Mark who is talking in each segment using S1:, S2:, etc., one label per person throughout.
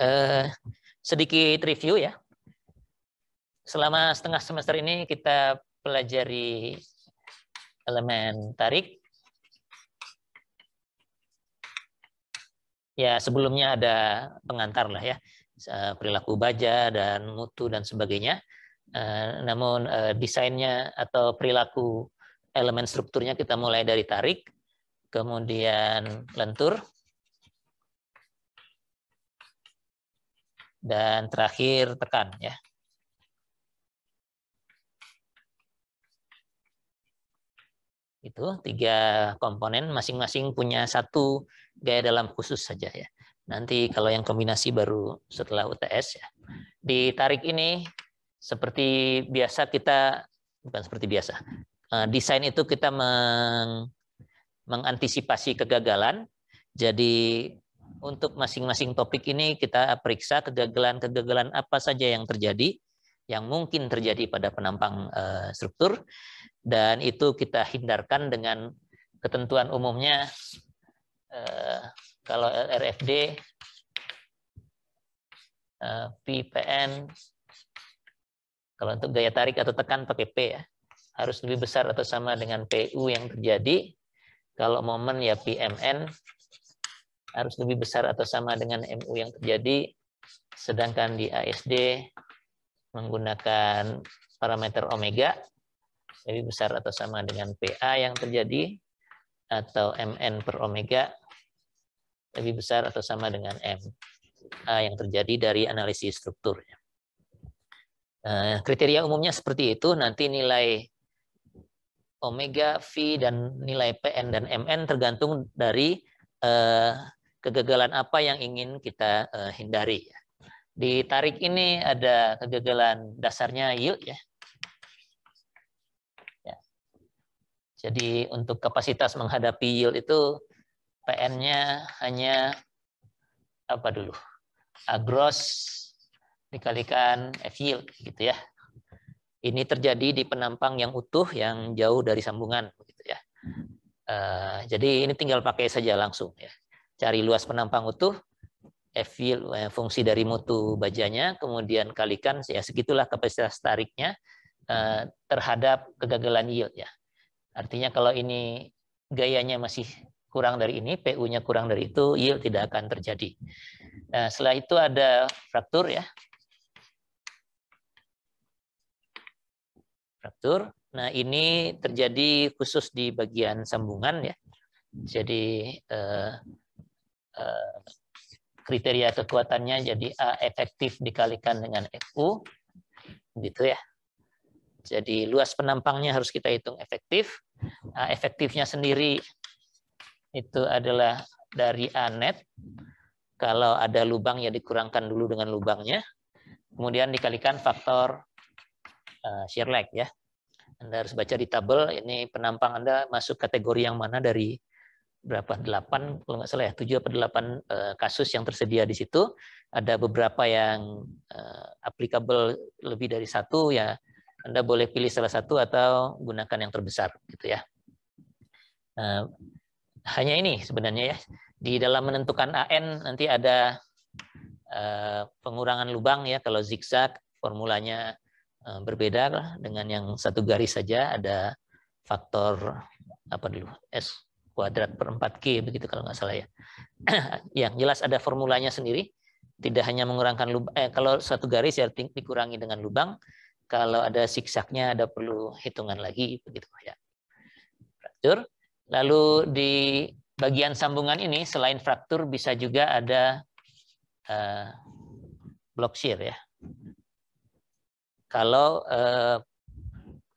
S1: eh, sedikit review ya. Selama setengah semester ini kita pelajari elemen tarik. Ya, sebelumnya ada pengantar lah ya, eh, perilaku baja dan mutu dan sebagainya. Eh, namun eh, desainnya atau perilaku elemen strukturnya kita mulai dari tarik, kemudian lentur, dan terakhir tekan ya. Itu tiga komponen masing-masing punya satu gaya dalam khusus saja ya. Nanti kalau yang kombinasi baru setelah UTS ya. ditarik ini seperti biasa kita bukan seperti biasa. Eh, desain itu kita meng, mengantisipasi kegagalan. Jadi untuk masing-masing topik ini kita periksa kegagalan-kegagalan apa saja yang terjadi, yang mungkin terjadi pada penampang eh, struktur, dan itu kita hindarkan dengan ketentuan umumnya eh, kalau RFD, eh, PPN, kalau untuk gaya tarik atau tekan pakai P ya, harus lebih besar atau sama dengan PU yang terjadi. Kalau momen ya PMN, harus lebih besar atau sama dengan MU yang terjadi, sedangkan di ASD menggunakan parameter omega lebih besar atau sama dengan PA yang terjadi atau MN per omega lebih besar atau sama dengan M yang terjadi dari analisis strukturnya. Eh, kriteria umumnya seperti itu, nanti nilai omega, V, dan nilai PN dan MN tergantung dari eh, kegagalan apa yang ingin kita uh, hindari. Ya. Di tarik ini ada kegagalan dasarnya yield ya. ya. Jadi untuk kapasitas menghadapi yield itu PN-nya hanya apa dulu? gross dikalikan F yield gitu ya. Ini terjadi di penampang yang utuh yang jauh dari sambungan gitu ya. Uh, jadi ini tinggal pakai saja langsung ya cari luas penampang utuh, eh, F eh, fungsi dari mutu bajanya, kemudian kalikan ya segitulah kapasitas tariknya eh, terhadap kegagalan yield ya. Artinya kalau ini gayanya masih kurang dari ini, PU-nya kurang dari itu, yield tidak akan terjadi. Nah, setelah itu ada fraktur ya. Fraktur. Nah, ini terjadi khusus di bagian sambungan ya. Jadi eh, Eh, kriteria kekuatannya jadi A efektif dikalikan dengan FU. Gitu ya. Jadi luas penampangnya harus kita hitung efektif. A efektifnya sendiri itu adalah dari A net. Kalau ada lubang ya dikurangkan dulu dengan lubangnya. Kemudian dikalikan faktor eh, shear lag ya. Anda harus baca di tabel ini penampang Anda masuk kategori yang mana dari berapa delapan kalau nggak salah ya tujuh atau delapan eh, kasus yang tersedia di situ ada beberapa yang eh, applicable lebih dari satu ya anda boleh pilih salah satu atau gunakan yang terbesar gitu ya eh, hanya ini sebenarnya ya di dalam menentukan AN nanti ada pengurangan lubang ya kalau zigzag formulanya berbeda dengan yang satu garis saja ada faktor apa dulu S kuadrat per 4G begitu kalau nggak salah ya. yang jelas ada formulanya sendiri, tidak hanya mengurangkan lubang, eh, kalau satu garis ya dikurangi dengan lubang, kalau ada siksaknya ada perlu hitungan lagi begitu ya. Fraktur. Lalu di bagian sambungan ini selain fraktur bisa juga ada eh, block shear ya. Kalau eh,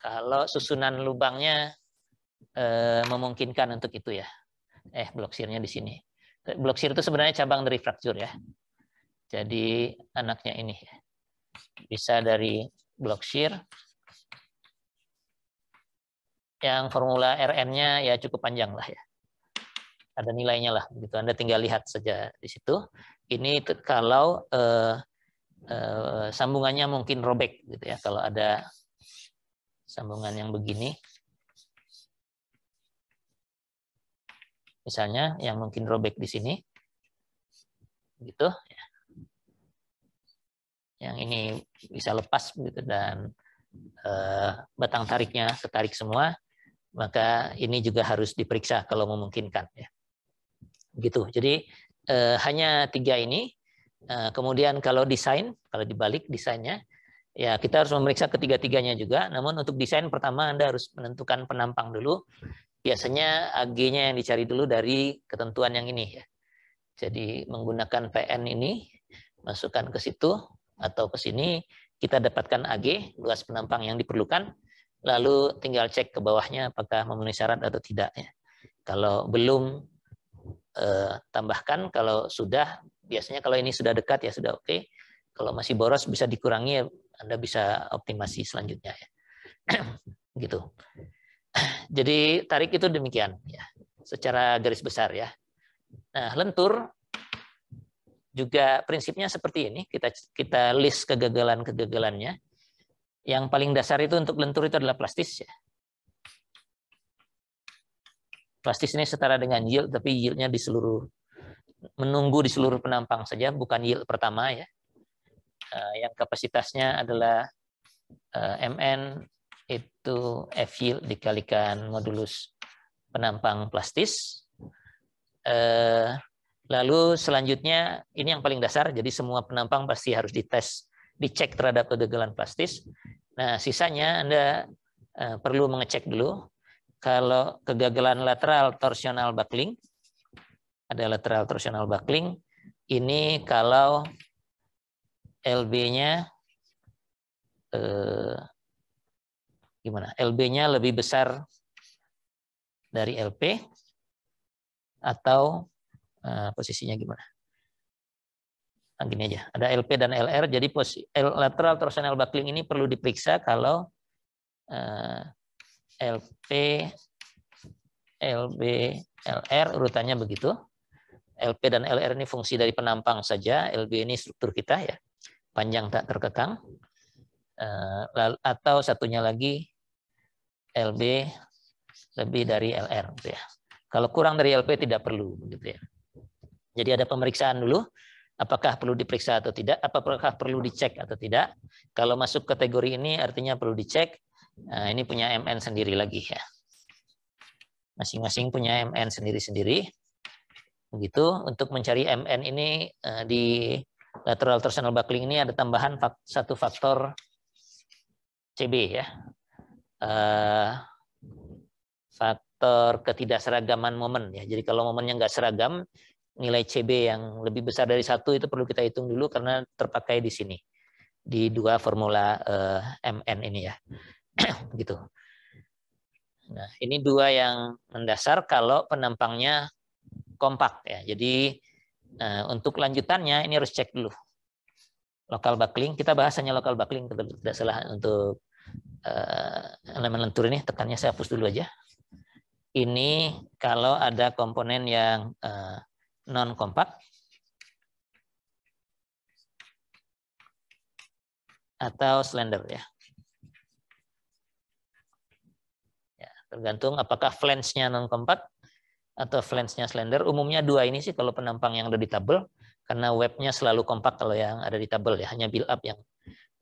S1: kalau susunan lubangnya eh, memungkinkan untuk itu ya. Eh, bloksirnya di sini. Bloksir itu sebenarnya cabang dari fraktur ya. Jadi anaknya ini Bisa dari bloksir. Yang formula RN-nya ya cukup panjang lah ya. Ada nilainya lah. Begitu. Anda tinggal lihat saja di situ. Ini kalau eh, eh, sambungannya mungkin robek gitu ya. Kalau ada sambungan yang begini misalnya yang mungkin robek di sini gitu ya. yang ini bisa lepas gitu dan eh, batang tariknya ketarik semua maka ini juga harus diperiksa kalau memungkinkan ya gitu jadi eh, hanya tiga ini eh, kemudian kalau desain kalau dibalik desainnya ya kita harus memeriksa ketiga-tiganya juga. Namun untuk desain pertama Anda harus menentukan penampang dulu. Biasanya AG-nya yang dicari dulu dari ketentuan yang ini ya. Jadi menggunakan PN ini, masukkan ke situ atau ke sini, kita dapatkan AG, luas penampang yang diperlukan, lalu tinggal cek ke bawahnya apakah memenuhi syarat atau tidak. Ya. Kalau belum, eh, tambahkan. Kalau sudah, biasanya kalau ini sudah dekat ya sudah oke. Kalau masih boros bisa dikurangi, ya Anda bisa optimasi selanjutnya. Ya. gitu. Jadi tarik itu demikian ya, secara garis besar ya. Nah, lentur juga prinsipnya seperti ini, kita kita list kegagalan-kegagalannya. Yang paling dasar itu untuk lentur itu adalah plastis ya. Plastis ini setara dengan yield tapi yieldnya di seluruh menunggu di seluruh penampang saja, bukan yield pertama ya. Eh, yang kapasitasnya adalah eh, MN itu F yield dikalikan modulus penampang plastis. Eh, lalu selanjutnya ini yang paling dasar, jadi semua penampang pasti harus dites, dicek terhadap kegagalan plastis. Nah sisanya Anda eh, perlu mengecek dulu kalau kegagalan lateral torsional buckling, ada lateral torsional buckling, ini kalau LB-nya eh, gimana LB-nya lebih besar dari LP atau uh, posisinya gimana? Nah, aja, ada LP dan LR, jadi posisi lateral torsional buckling ini perlu diperiksa kalau uh, eh, LP, LB, LR urutannya begitu. LP dan LR ini fungsi dari penampang saja, LB ini struktur kita ya, panjang tak terkekang. Uh, atau satunya lagi LB lebih dari LR gitu ya. Kalau kurang dari LP tidak perlu Gitu ya. Jadi ada pemeriksaan dulu apakah perlu diperiksa atau tidak, apakah perlu dicek atau tidak. Kalau masuk kategori ini artinya perlu dicek. Nah, ini punya MN sendiri lagi ya. Masing-masing punya MN sendiri-sendiri. Begitu untuk mencari MN ini eh, di lateral torsional buckling ini ada tambahan satu faktor CB ya uh, faktor ketidakseragaman momen ya. Jadi kalau momennya nggak seragam, nilai CB yang lebih besar dari satu itu perlu kita hitung dulu karena terpakai di sini di dua formula uh, MN ini ya, gitu. Nah, ini dua yang mendasar kalau penampangnya kompak ya. Jadi uh, untuk lanjutannya ini harus cek dulu. Lokal buckling, kita bahas hanya lokal buckling tidak salah untuk Eh, elemen lentur ini ya, tekannya saya hapus dulu aja. Ini kalau ada komponen yang eh, non kompak atau slender ya. ya tergantung apakah flange-nya non kompak atau flange-nya slender. Umumnya dua ini sih kalau penampang yang ada di tabel karena webnya selalu kompak kalau yang ada di tabel ya hanya build up yang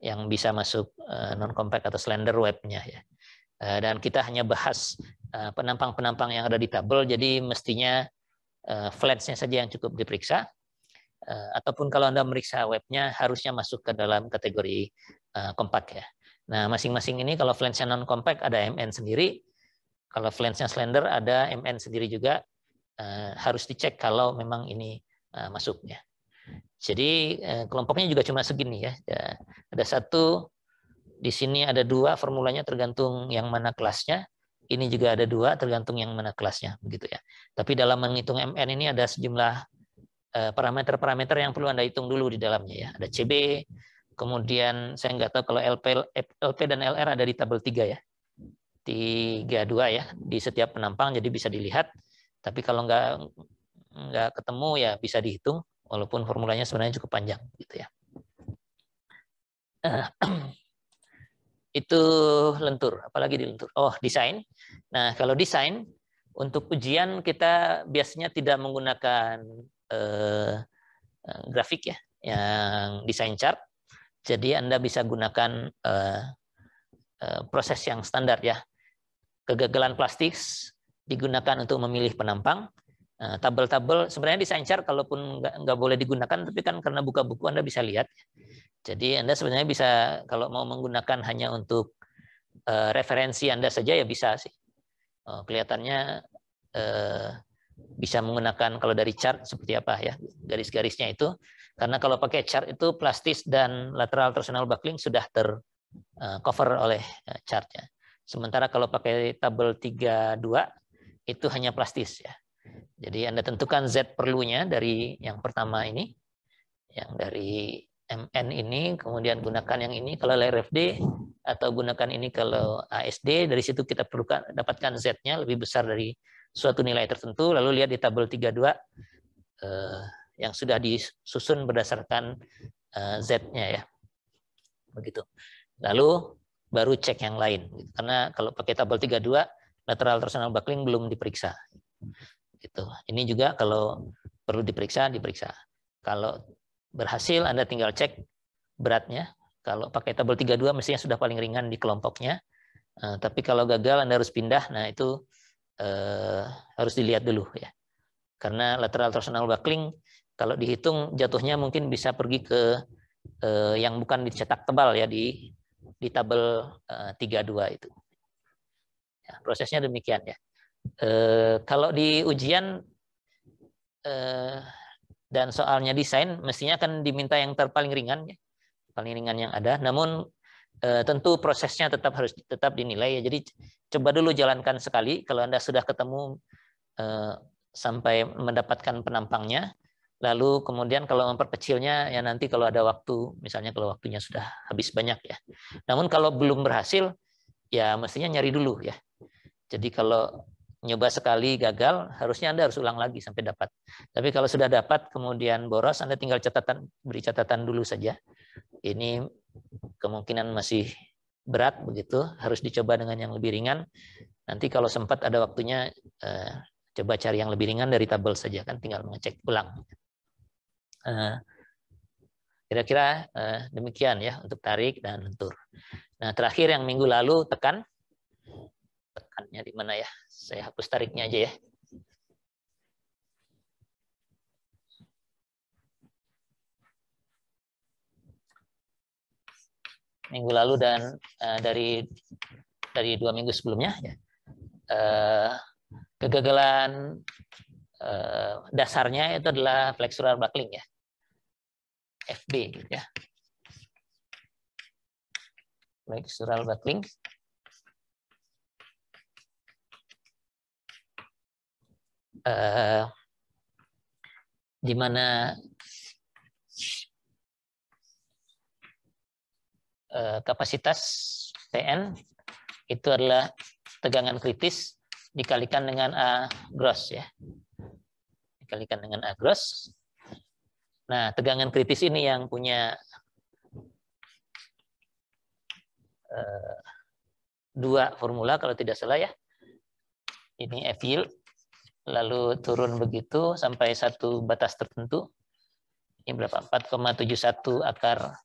S1: yang bisa masuk eh, non compact atau slender webnya ya. Eh, dan kita hanya bahas eh, penampang-penampang yang ada di tabel, jadi mestinya flatsnya saja yang cukup diperiksa. Ataupun kalau Anda meriksa webnya, harusnya masuk ke dalam kategori compact ya. Nah, masing-masing ini kalau flatsnya non compact ada MN sendiri, kalau flatsnya slender ada MN sendiri juga. Harus dicek kalau memang ini masuknya. Jadi eh, kelompoknya juga cuma segini ya. ya. Ada satu, di sini ada dua formulanya tergantung yang mana kelasnya. Ini juga ada dua tergantung yang mana kelasnya begitu ya. Tapi dalam menghitung MN ini ada sejumlah eh, parameter-parameter yang perlu Anda hitung dulu di dalamnya ya. Ada CB, kemudian saya nggak tahu kalau LP, LP dan LR ada di tabel 3 ya. tiga dua ya di setiap penampang jadi bisa dilihat. Tapi kalau nggak nggak ketemu ya bisa dihitung walaupun formulanya sebenarnya cukup panjang gitu ya. Nah, itu lentur, apalagi di lentur. Oh, desain. Nah, kalau desain untuk ujian kita biasanya tidak menggunakan eh, eh grafik ya, yang desain chart. Jadi Anda bisa gunakan eh, eh proses yang standar ya. Kegagalan plastik digunakan untuk memilih penampang Eh, tabel-tabel sebenarnya desain chart kalaupun nggak, nggak boleh digunakan tapi kan karena buka buku Anda bisa lihat jadi Anda sebenarnya bisa kalau mau menggunakan hanya untuk uh, referensi Anda saja ya bisa sih oh, kelihatannya uh, bisa menggunakan kalau dari chart seperti apa ya garis-garisnya itu karena kalau pakai chart itu plastis dan lateral torsional buckling sudah tercover oleh chartnya sementara kalau pakai tabel 32 itu hanya plastis ya jadi Anda tentukan Z perlunya dari yang pertama ini, yang dari MN ini, kemudian gunakan yang ini kalau LRFD, atau gunakan ini kalau ASD, dari situ kita perlukan dapatkan Z-nya lebih besar dari suatu nilai tertentu, lalu lihat di tabel 32 eh, yang sudah disusun berdasarkan eh, Z-nya ya. Begitu. Lalu baru cek yang lain. Karena kalau pakai tabel 32, lateral transnational buckling belum diperiksa. Gitu. Ini juga kalau perlu diperiksa, diperiksa. Kalau berhasil, Anda tinggal cek beratnya. Kalau pakai tabel 32 mestinya sudah paling ringan di kelompoknya. Uh, tapi kalau gagal, Anda harus pindah. Nah, itu uh, harus dilihat dulu ya. Karena lateral torsional buckling kalau dihitung jatuhnya mungkin bisa pergi ke eh, yang bukan dicetak tebal ya di di tabel eh, 32 itu. Ya, prosesnya demikian ya. Eh, kalau di ujian eh, dan soalnya desain mestinya akan diminta yang terpaling ringan ya paling ringan yang ada namun eh, tentu prosesnya tetap harus tetap dinilai ya jadi coba dulu jalankan sekali kalau anda sudah ketemu eh, sampai mendapatkan penampangnya lalu kemudian kalau memperkecilnya ya nanti kalau ada waktu misalnya kalau waktunya sudah habis banyak ya namun kalau belum berhasil ya mestinya nyari dulu ya jadi kalau nyoba sekali gagal, harusnya Anda harus ulang lagi sampai dapat. Tapi kalau sudah dapat, kemudian boros, Anda tinggal catatan, beri catatan dulu saja. Ini kemungkinan masih berat begitu, harus dicoba dengan yang lebih ringan. Nanti kalau sempat ada waktunya, eh, coba cari yang lebih ringan dari tabel saja, kan tinggal mengecek ulang. Eh, kira-kira eh, demikian ya untuk tarik dan lentur. Nah terakhir yang minggu lalu tekan tekannya di mana ya? Saya hapus tariknya aja ya. minggu lalu dan uh, dari dari dua minggu sebelumnya ya uh, kegagalan uh, dasarnya itu adalah flexural buckling ya FB gitu ya flexural buckling Eh, di mana uh, kapasitas PN itu adalah tegangan kritis dikalikan dengan A gross ya. Dikalikan dengan A gross. Nah, tegangan kritis ini yang punya eh, dua formula kalau tidak salah ya. Ini F yield lalu turun begitu sampai satu batas tertentu. Ini berapa? 4,71 akar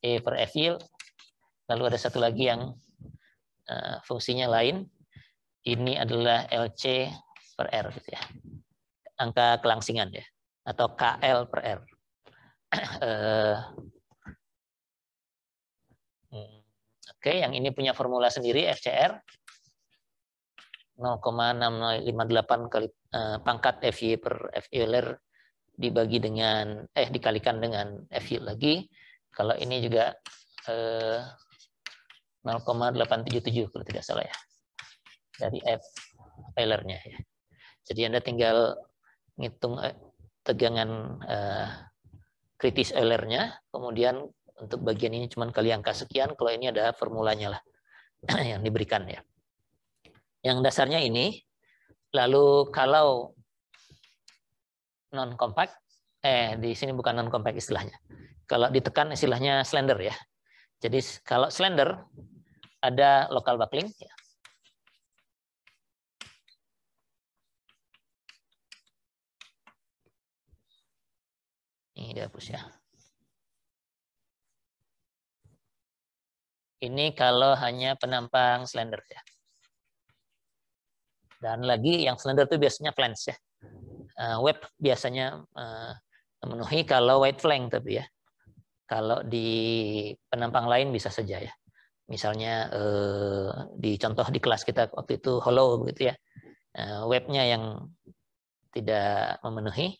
S1: E per F yield. Lalu ada satu lagi yang uh, fungsinya lain. Ini adalah LC per R. Gitu ya. Angka kelangsingan ya. Atau KL per R. Eh, hmm, oke, yang ini punya formula sendiri, FCR. 0,658 kali eh, pangkat FY per FY Euler dibagi dengan eh dikalikan dengan FY lagi. Kalau ini juga eh, 0,877 kalau tidak salah ya. Dari F Euler-nya ya. Jadi Anda tinggal ngitung eh, tegangan eh, kritis Euler-nya, kemudian untuk bagian ini cuma kali angka sekian, kalau ini ada formulanya lah yang diberikan ya yang dasarnya ini. Lalu kalau non compact, eh di sini bukan non compact istilahnya. Kalau ditekan istilahnya slender ya. Jadi kalau slender ada local buckling Ya. Ini dihapus ya. Ini kalau hanya penampang slender ya. Dan lagi yang slender itu biasanya flange ya. Eh, web biasanya eh, memenuhi kalau white flank tapi ya. Kalau di penampang lain bisa saja ya. Misalnya eh, di contoh di kelas kita waktu itu hollow begitu ya. Webnya yang tidak memenuhi,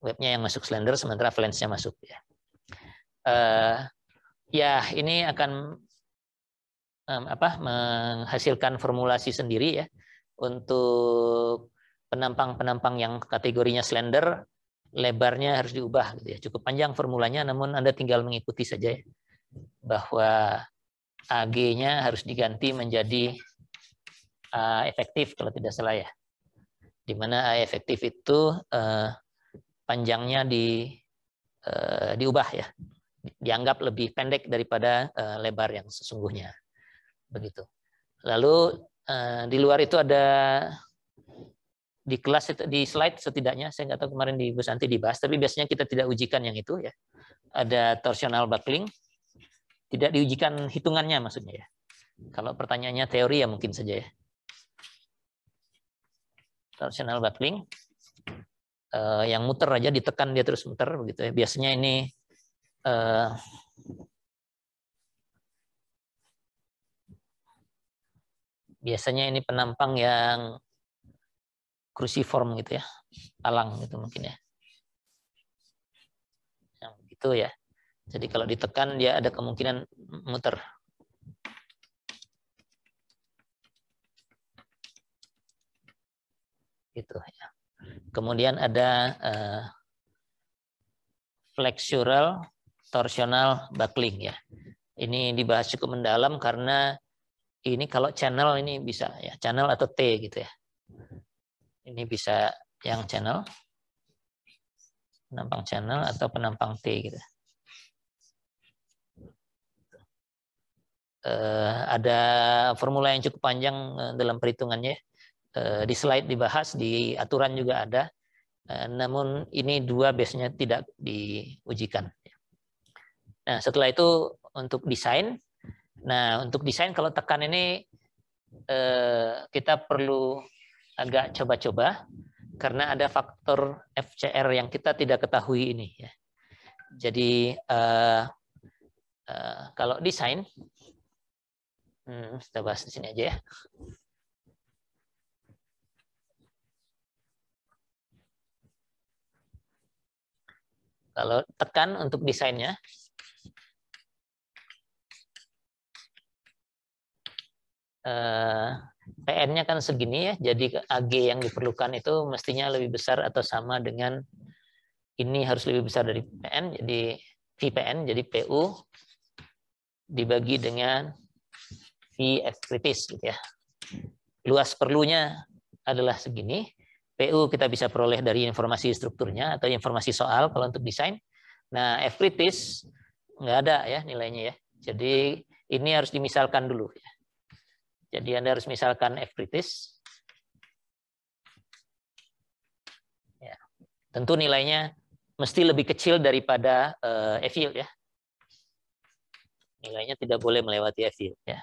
S1: webnya yang masuk slender sementara flange-nya masuk ya. ya ini akan apa menghasilkan formulasi sendiri ya untuk penampang-penampang yang kategorinya slender lebarnya harus diubah gitu ya. Cukup panjang formulanya namun Anda tinggal mengikuti saja ya. Bahwa AG-nya harus diganti menjadi A efektif kalau tidak salah ya. Di mana A efektif itu eh, panjangnya di eh, diubah ya. Dianggap lebih pendek daripada lebar yang sesungguhnya. Begitu. Lalu Eh, di luar itu ada di kelas di slide setidaknya saya nggak tahu kemarin di bus anti dibahas tapi biasanya kita tidak ujikan yang itu ya ada torsional buckling tidak diujikan hitungannya maksudnya ya kalau pertanyaannya teori ya mungkin saja ya torsional buckling eh, yang muter aja ditekan dia terus muter begitu ya biasanya ini eh, biasanya ini penampang yang cruciform gitu ya, talang gitu mungkin ya. Yang begitu ya. Jadi kalau ditekan dia ada kemungkinan muter. Gitu ya. Kemudian ada uh, flexural torsional buckling ya. Ini dibahas cukup mendalam karena ini kalau channel ini bisa ya channel atau T gitu ya ini bisa yang channel penampang channel atau penampang T gitu eh, ada formula yang cukup panjang eh, dalam perhitungannya eh, di slide dibahas di aturan juga ada eh, namun ini dua biasanya tidak diujikan nah setelah itu untuk desain Nah, untuk desain kalau tekan ini eh, kita perlu agak coba-coba karena ada faktor FCR yang kita tidak ketahui ini ya. Jadi eh, eh, kalau desain hmm, kita bahas di sini aja ya. Kalau tekan untuk desainnya, Eh, PN-nya kan segini ya, jadi AG yang diperlukan itu mestinya lebih besar atau sama dengan ini harus lebih besar dari PN, jadi VPN, jadi PU dibagi dengan V kritis gitu ya. Luas perlunya adalah segini. PU kita bisa peroleh dari informasi strukturnya atau informasi soal kalau untuk desain. Nah, F kritis nggak ada ya nilainya ya. Jadi ini harus dimisalkan dulu. Ya. Jadi Anda harus misalkan F kritis. Ya. Tentu nilainya mesti lebih kecil daripada uh, F yield ya. Nilainya tidak boleh melewati F yield ya.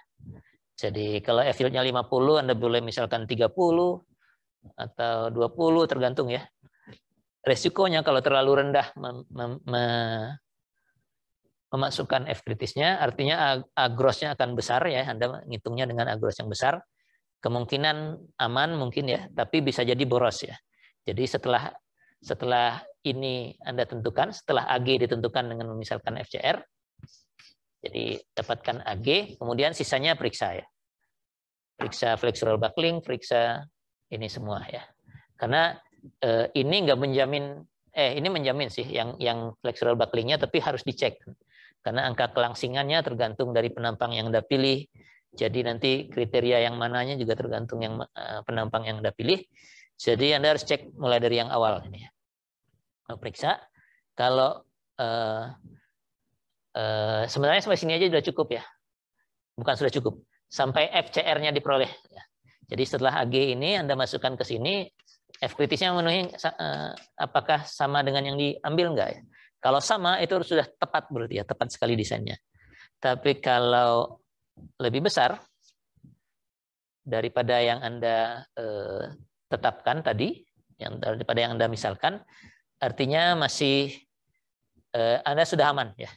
S1: Jadi kalau F yieldnya 50 Anda boleh misalkan 30 atau 20 tergantung ya. Resikonya kalau terlalu rendah memasukkan F kritisnya, artinya agrosnya akan besar ya, Anda menghitungnya dengan agros yang besar. Kemungkinan aman mungkin ya, tapi bisa jadi boros ya. Jadi setelah setelah ini Anda tentukan, setelah AG ditentukan dengan memisalkan FCR, jadi dapatkan AG, kemudian sisanya periksa ya. Periksa flexural buckling, periksa ini semua ya. Karena eh, ini nggak menjamin eh ini menjamin sih yang yang flexural bucklingnya tapi harus dicek karena angka kelangsingannya tergantung dari penampang yang Anda pilih. Jadi nanti kriteria yang mananya juga tergantung yang eh, penampang yang Anda pilih. Jadi Anda harus cek mulai dari yang awal ini ya. Periksa kalau eh, eh, sebenarnya sampai sini aja sudah cukup ya. Bukan sudah cukup. Sampai FCR-nya diperoleh. Jadi setelah AG ini Anda masukkan ke sini F kritisnya memenuhi eh, apakah sama dengan yang diambil enggak ya? Kalau sama itu sudah tepat berarti ya, tepat sekali desainnya. Tapi kalau lebih besar daripada yang Anda eh, tetapkan tadi, yang daripada yang Anda misalkan, artinya masih eh, Anda sudah aman ya.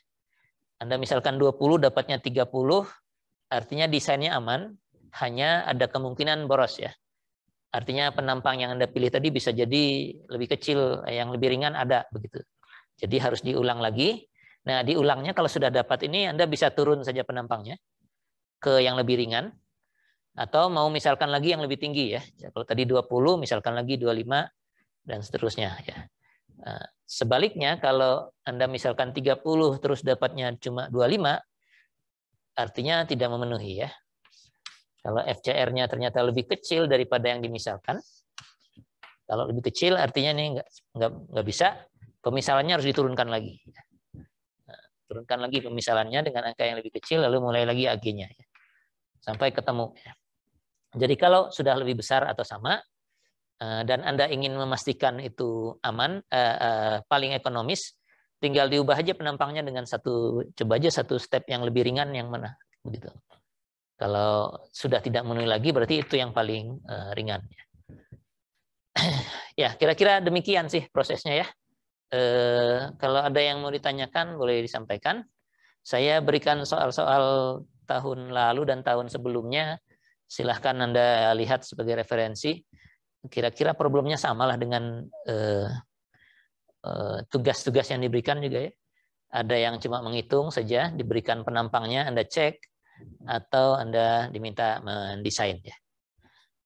S1: Anda misalkan 20 dapatnya 30, artinya desainnya aman, hanya ada kemungkinan boros ya. Artinya penampang yang Anda pilih tadi bisa jadi lebih kecil, yang lebih ringan ada begitu. Jadi harus diulang lagi. Nah, diulangnya kalau sudah dapat ini Anda bisa turun saja penampangnya ke yang lebih ringan atau mau misalkan lagi yang lebih tinggi ya. Kalau tadi 20, misalkan lagi 25 dan seterusnya ya. Eh, sebaliknya kalau Anda misalkan 30 terus dapatnya cuma 25 artinya tidak memenuhi ya. Kalau FCR-nya ternyata lebih kecil daripada yang dimisalkan, kalau lebih kecil artinya ini nggak nggak nggak bisa Pemisalannya harus diturunkan lagi. Turunkan lagi pemisalannya dengan angka yang lebih kecil, lalu mulai lagi ag Sampai ketemu. Jadi kalau sudah lebih besar atau sama, eh, dan Anda ingin memastikan itu aman, eh, eh, paling ekonomis, tinggal diubah aja penampangnya dengan satu, coba aja satu step yang lebih ringan yang mana. Begitu. Kalau sudah tidak memenuhi lagi, berarti itu yang paling ringan. Ya, kira-kira demikian sih prosesnya ya eh, kalau ada yang mau ditanyakan boleh disampaikan. Saya berikan soal-soal tahun lalu dan tahun sebelumnya. Silahkan Anda lihat sebagai referensi. Kira-kira problemnya samalah dengan tugas eh, eh, tugas-tugas yang diberikan juga ya. Ada yang cuma menghitung saja, diberikan penampangnya, Anda cek, atau Anda diminta mendesain ya.